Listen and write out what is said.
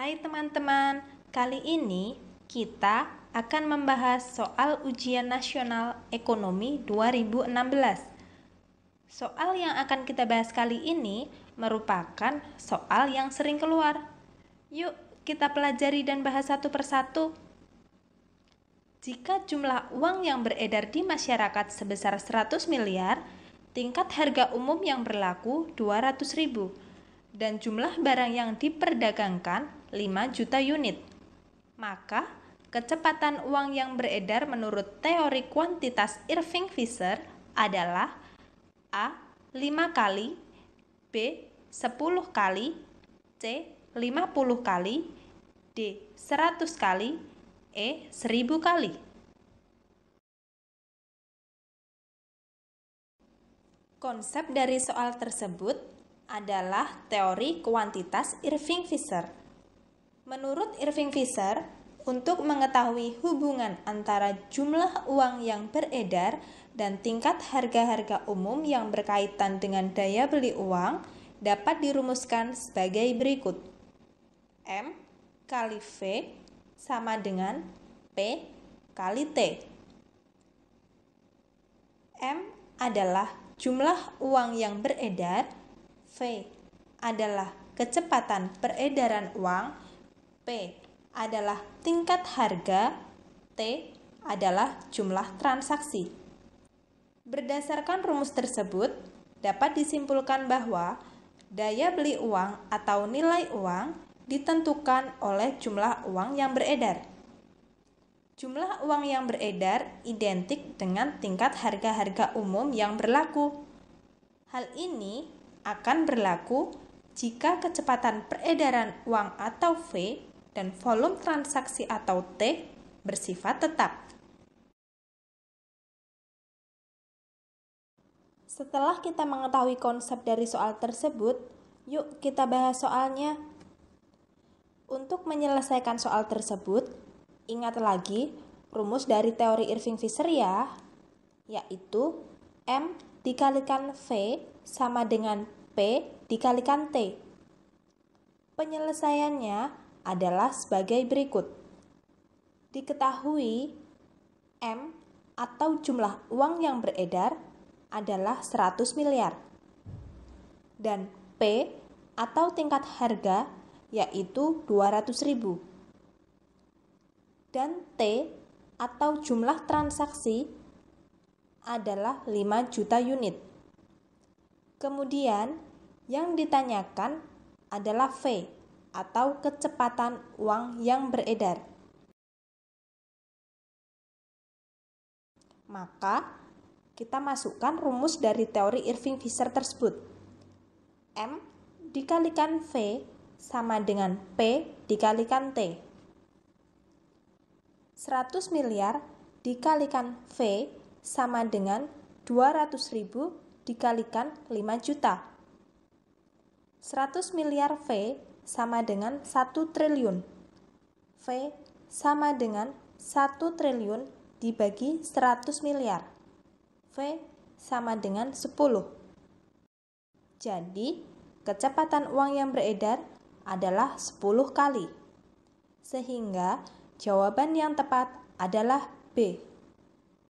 Hai teman-teman, kali ini kita akan membahas soal ujian nasional ekonomi 2016. Soal yang akan kita bahas kali ini merupakan soal yang sering keluar. Yuk, kita pelajari dan bahas satu persatu. Jika jumlah uang yang beredar di masyarakat sebesar 100 miliar, tingkat harga umum yang berlaku 200 ribu, dan jumlah barang yang diperdagangkan 5 juta unit. Maka, kecepatan uang yang beredar menurut teori kuantitas Irving Fisher adalah A. 5 kali B. 10 kali C. 50 kali D. 100 kali E. 1000 kali Konsep dari soal tersebut adalah teori kuantitas Irving Fisher. Menurut Irving Fisher, untuk mengetahui hubungan antara jumlah uang yang beredar dan tingkat harga-harga umum yang berkaitan dengan daya beli uang dapat dirumuskan sebagai berikut. M kali V sama dengan P kali T. M adalah jumlah uang yang beredar, V adalah kecepatan peredaran uang, P adalah tingkat harga, T adalah jumlah transaksi. Berdasarkan rumus tersebut, dapat disimpulkan bahwa daya beli uang atau nilai uang ditentukan oleh jumlah uang yang beredar. Jumlah uang yang beredar identik dengan tingkat harga-harga umum yang berlaku. Hal ini akan berlaku jika kecepatan peredaran uang atau V dan volume transaksi atau T bersifat tetap. Setelah kita mengetahui konsep dari soal tersebut, yuk kita bahas soalnya. Untuk menyelesaikan soal tersebut, ingat lagi rumus dari teori Irving Fisher ya, yaitu M dikalikan V sama dengan P dikalikan T. Penyelesaiannya adalah sebagai berikut. Diketahui M atau jumlah uang yang beredar adalah 100 miliar. Dan P atau tingkat harga yaitu 200 ribu. Dan T atau jumlah transaksi adalah 5 juta unit. Kemudian yang ditanyakan adalah V atau kecepatan uang yang beredar. Maka, kita masukkan rumus dari teori Irving Fisher tersebut. M dikalikan V sama dengan P dikalikan T. 100 miliar dikalikan V sama dengan 200 ribu dikalikan 5 juta. 100 miliar V sama dengan 1 triliun. V sama dengan 1 triliun dibagi 100 miliar. V sama dengan 10. Jadi, kecepatan uang yang beredar adalah 10 kali. Sehingga jawaban yang tepat adalah B.